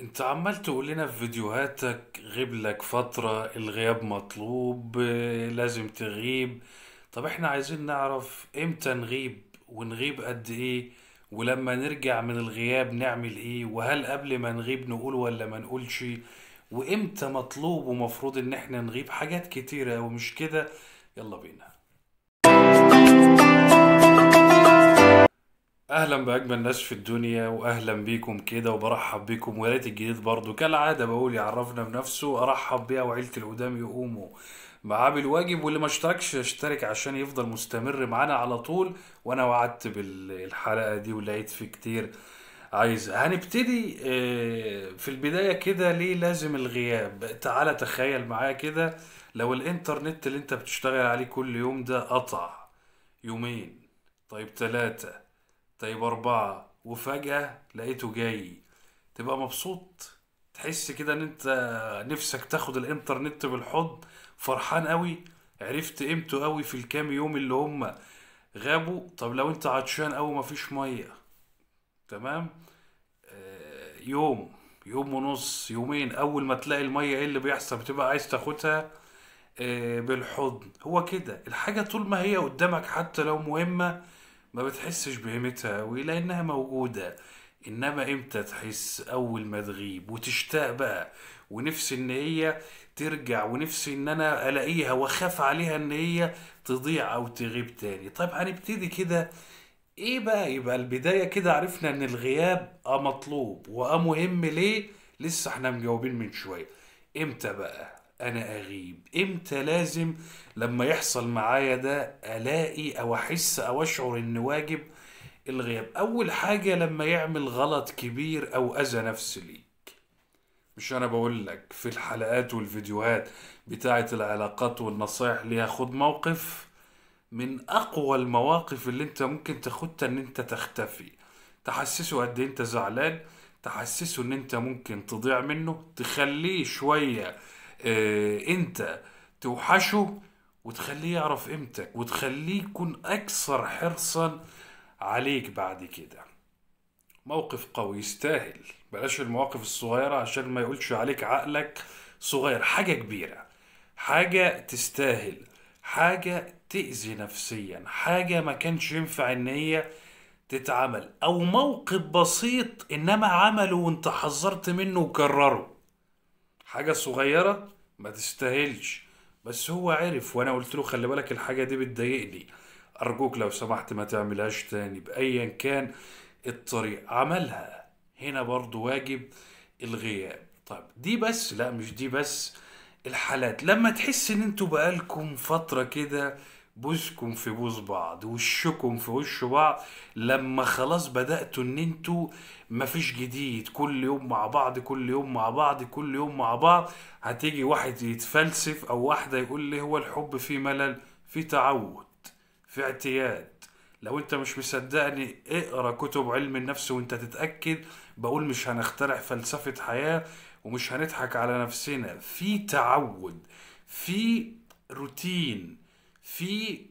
انت عمال تقول لنا في فيديوهاتك غيب لك فترة الغياب مطلوب لازم تغيب طب احنا عايزين نعرف امتى نغيب ونغيب قد ايه ولما نرجع من الغياب نعمل ايه وهل قبل ما نغيب نقول ولا ما نقولش وامتى مطلوب ومفروض ان احنا نغيب حاجات كتيرة ومش كده يلا بينا اهلا باجمل ناس في الدنيا واهلا بيكم كده وبرحب بيكم ويا ريت الجديد برضه كالعاده بقول يعرفنا بنفسه ارحب بيها وعيله القدام يقوموا معاه بالواجب واللي ما اشتركش يشترك عشان يفضل مستمر معانا على طول وانا وعدت بالحلقه دي ولقيت في كتير عايز هنبتدي آه، في البدايه كده ليه لازم الغياب تعالى تخيل معايا كده لو الانترنت اللي انت بتشتغل عليه كل يوم ده قطع يومين طيب ثلاثه طيب أربعة وفجأة لقيته جاي تبقى مبسوط تحس كده إن أنت نفسك تاخد الإنترنت بالحضن فرحان قوي عرفت قيمته قوي في الكام يوم اللي هما غابوا طب لو أنت عطشان أوي مفيش مية تمام آه، يوم يوم ونص يومين اول ما تلاقي الميه ايه اللي بيحصل بتبقى عايز تاخدها آه، بالحضن هو كده الحاجه طول ما هي قدامك حتى لو مهمه ما بتحسش بقيمتها قوي لانها موجوده انما امتى تحس اول ما تغيب وتشتاق بقى ونفسي ان هي ترجع ونفسي ان انا الاقيها واخاف عليها ان هي تضيع او تغيب تاني طيب هنبتدي كده ايه بقى يبقى البدايه كده عرفنا ان الغياب اه مطلوب واه مهم ليه لسه احنا مجاوبين من شويه امتى بقى انا اغيب امتى لازم لما يحصل معايا ده الاقي او احس او اشعر ان واجب الغياب اول حاجه لما يعمل غلط كبير او اذى نفس ليك مش انا بقول لك في الحلقات والفيديوهات بتاعه العلاقات والنصائح ليها خد موقف من اقوى المواقف اللي انت ممكن تاخدها ان انت تختفي تحسسه قد إيه انت زعلان تحسسه ان انت ممكن تضيع منه تخليه شويه آه، انت توحشه وتخليه يعرف قيمتك وتخليه يكون اكثر حرصا عليك بعد كده موقف قوي يستاهل بلاش المواقف الصغيرة عشان ما يقولش عليك عقلك صغير حاجة كبيرة حاجة تستاهل حاجة تأذي نفسيا حاجة ما كانش ينفع ان هي تتعمل او موقف بسيط انما عمله وانت حذرت منه وكرره حاجه صغيره ما تستاهلش بس هو عرف وانا قلت له خلي بالك الحاجه دي بتضايقني ارجوك لو سمحت ما تعملهاش تاني بايا كان الطريق عملها هنا برضو واجب الغياب طيب دي بس لا مش دي بس الحالات لما تحس ان انتوا بقالكم فتره كده بوزكم في بوز بعض وشكم في وش بعض لما خلاص بدأتوا ان انتوا مفيش جديد كل يوم مع بعض كل يوم مع بعض كل يوم مع بعض هتيجي واحد يتفلسف او واحدة يقول لي هو الحب فيه ملل في تعود في اعتياد لو انت مش مصدقني اقرا كتب علم النفس وانت تتاكد بقول مش هنخترع فلسفه حياه ومش هنضحك على نفسنا في تعود في روتين في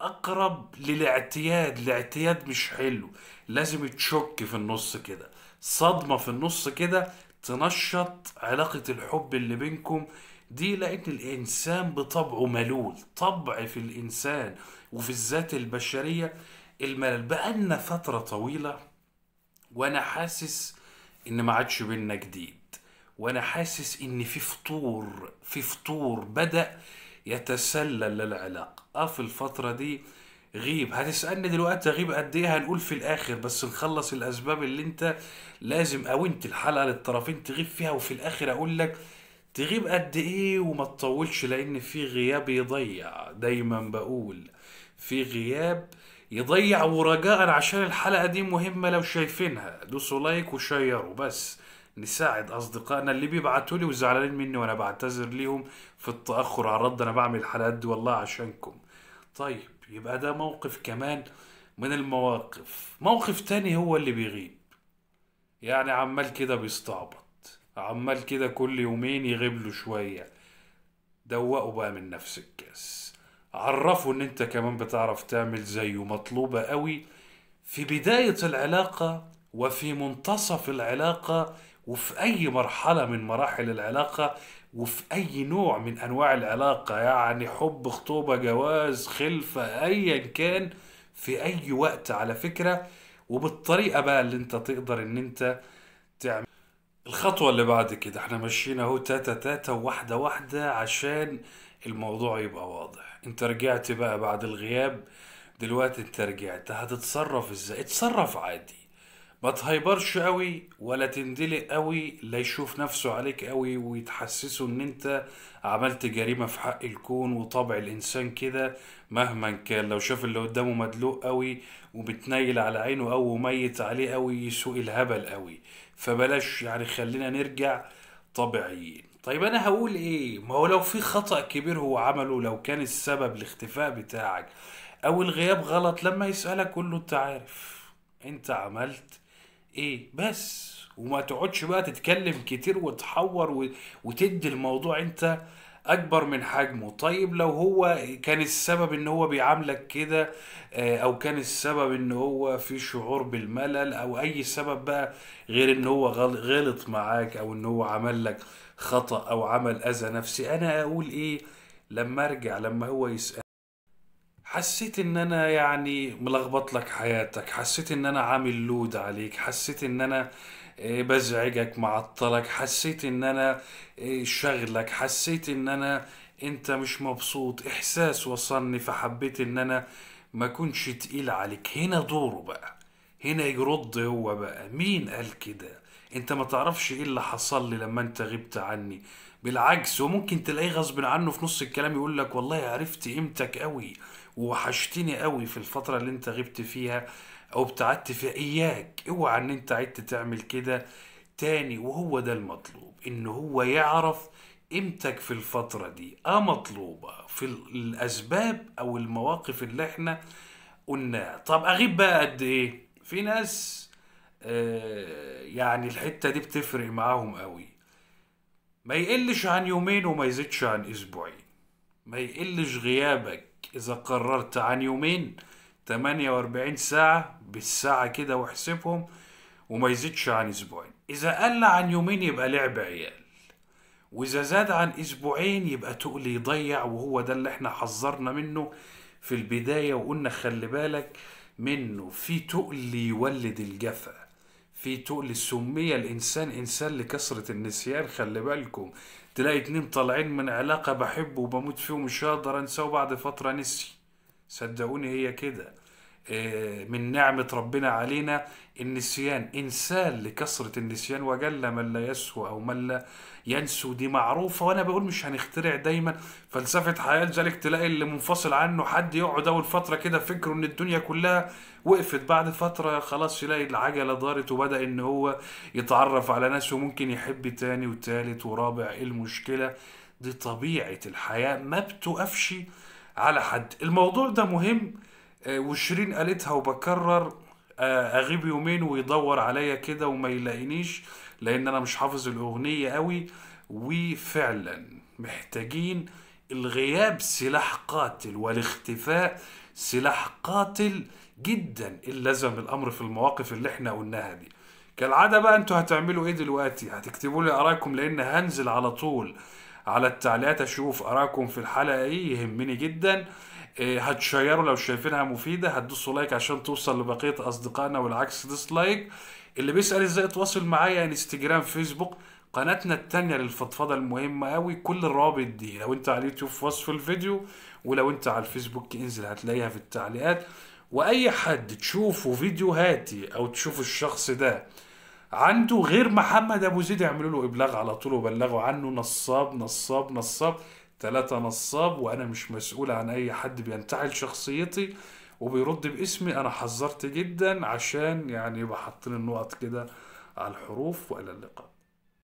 اقرب للاعتياد الاعتياد مش حلو لازم تشك في النص كده صدمة في النص كده تنشط علاقة الحب اللي بينكم دي لأن الإنسان بطبعه ملول طبع في الإنسان وفي الذات البشرية الملل بقالنا فترة طويلة وأنا حاسس إن ما عادش بينا جديد وأنا حاسس إن في فطور في فطور بدأ يتسلل للعلاقة اه في الفترة دي غيب هتسألني دلوقتي أغيب قد إيه هنقول في الآخر بس نخلص الأسباب اللي أنت لازم أو أنت الحلقة للطرفين تغيب فيها وفي الآخر أقول لك تغيب قد إيه وما تطولش لأن في غياب يضيع دايما بقول في غياب يضيع ورجاء عشان الحلقة دي مهمة لو شايفينها دوسوا لايك وشيروا بس نساعد اصدقائنا اللي بيبعتوا لي وزعلانين مني وانا بعتذر ليهم في التاخر على الرد انا بعمل الحلقات دي والله عشانكم طيب يبقى ده موقف كمان من المواقف موقف تاني هو اللي بيغيب يعني عمال كده بيستعبط عمال كده كل يومين يغيب له شويه دوقوا بقى من نفس الكاس عرفوا ان انت كمان بتعرف تعمل زيه مطلوبه قوي في بدايه العلاقه وفي منتصف العلاقه وفي أي مرحلة من مراحل العلاقة وفي أي نوع من أنواع العلاقة يعني حب خطوبة جواز خلفة أيا كان في أي وقت على فكرة وبالطريقة بقى اللي أنت تقدر إن أنت تعمل الخطوة اللي بعد كده احنا ماشيين اهو تاتا تاتا واحدة واحدة عشان الموضوع يبقى واضح انت رجعت بقى بعد الغياب دلوقتي انت رجعت هتتصرف ازاي اتصرف عادي ما تهيبرش قوي ولا تندلق قوي لا يشوف نفسه عليك قوي ويتحسسه ان انت عملت جريمة في حق الكون وطبع الانسان كده مهما كان لو شاف اللي قدامه مدلوق قوي وبتنيل على عينه قوي وميت عليه قوي يسوق الهبل قوي فبلاش يعني خلينا نرجع طبيعيين طيب انا هقول ايه ما هو لو في خطأ كبير هو عمله لو كان السبب الاختفاء بتاعك او الغياب غلط لما يسألك كله انت عارف انت عملت ايه بس وما تقعدش بقى تتكلم كتير وتحور وتدي الموضوع انت اكبر من حجمه طيب لو هو كان السبب ان هو بيعاملك كده آه، او كان السبب ان هو في شعور بالملل او اي سبب بقى غير ان هو غلط معاك او ان هو عمل لك خطأ او عمل اذى نفسي انا اقول ايه لما ارجع لما هو يسأل حسيت ان انا يعني ملخبط لك حياتك حسيت ان انا عامل لود عليك حسيت ان انا آه، بزعجك معطلك حسيت ان انا آه، شغلك حسيت ان انا انت مش مبسوط احساس وصلني فحبيت ان انا ما كنش تقيل عليك هنا دوره بقى هنا يرد هو بقى مين قال كده انت ما تعرفش ايه اللي حصل لي لما انت غبت عني بالعكس وممكن تلاقيه غصب عنه في نص الكلام يقول لك والله عرفت قيمتك قوي ووحشتني قوي في الفتره اللي انت غبت فيها او ابتعدت فيها اياك اوعى ان انت عدت تعمل كده تاني وهو ده المطلوب ان هو يعرف قيمتك في الفتره دي اه مطلوبه في الاسباب او المواقف اللي احنا قلناها طب اغيب بقى قد ايه في ناس آه يعني الحته دي بتفرق معاهم قوي ما يقلش عن يومين وما يزيدش عن اسبوعين ما يقلش غيابك اذا قررت عن يومين 48 ساعة بالساعة كده واحسبهم وما يزيدش عن اسبوعين اذا قل عن يومين يبقى لعب عيال واذا زاد عن اسبوعين يبقى تقول يضيع وهو ده اللي احنا حذرنا منه في البداية وقلنا خلي بالك منه في تقل يولد الجفا في تقل سمي الانسان انسان لكثره النسيان خلي بالكم تلاقي اتنين طالعين من علاقه بحبه وبموت فيه ومش هقدر انساه بعد فتره نسي صدقوني هي كده آه، من نعمة ربنا علينا النسيان إنسان لكثرة النسيان وجل من لا يسهو أو من لا ينسو دي معروفة وأنا بقول مش هنخترع دايما فلسفة حياة ذلك تلاقي اللي منفصل عنه حد يقعد أول فترة كده فكره إن الدنيا كلها وقفت بعد فترة خلاص يلاقي العجلة دارت وبدأ إن هو يتعرف على ناس وممكن يحب تاني وتالت ورابع إيه المشكلة دي طبيعة الحياة ما بتقفش على حد الموضوع ده مهم آه، وشيرين قالتها وبكرر آه، اغيب يومين ويدور عليا كده وما يلاقينيش لان انا مش حافظ الاغنيه قوي وفعلا محتاجين الغياب سلاح قاتل والاختفاء سلاح قاتل جدا ان لزم الامر في المواقف اللي احنا قلناها دي كالعاده بقى انتوا هتعملوا ايه دلوقتي هتكتبوا لي ارائكم لان هنزل على طول على التعليقات اشوف ارائكم في الحلقه ايه يهمني جدا هتشيروا لو شايفينها مفيده هتدوسوا لايك عشان توصل لبقيه اصدقائنا والعكس ديسلايك اللي بيسال ازاي اتواصل معايا انستجرام فيسبوك قناتنا التانية للفضفضة المهمة قوي كل الروابط دي لو انت على اليوتيوب في وصف الفيديو ولو انت على الفيسبوك انزل هتلاقيها في التعليقات واي حد تشوفه فيديوهاتي او تشوف الشخص ده عنده غير محمد ابو زيد اعملوا له ابلاغ على طول وبلغوا عنه نصاب نصاب نصاب ثلاثة نصاب وأنا مش مسؤول عن أي حد بينتحل شخصيتي وبيرد باسمي أنا حذرت جدا عشان يعني يبقى حاطين النقط كده على الحروف وإلى اللقاء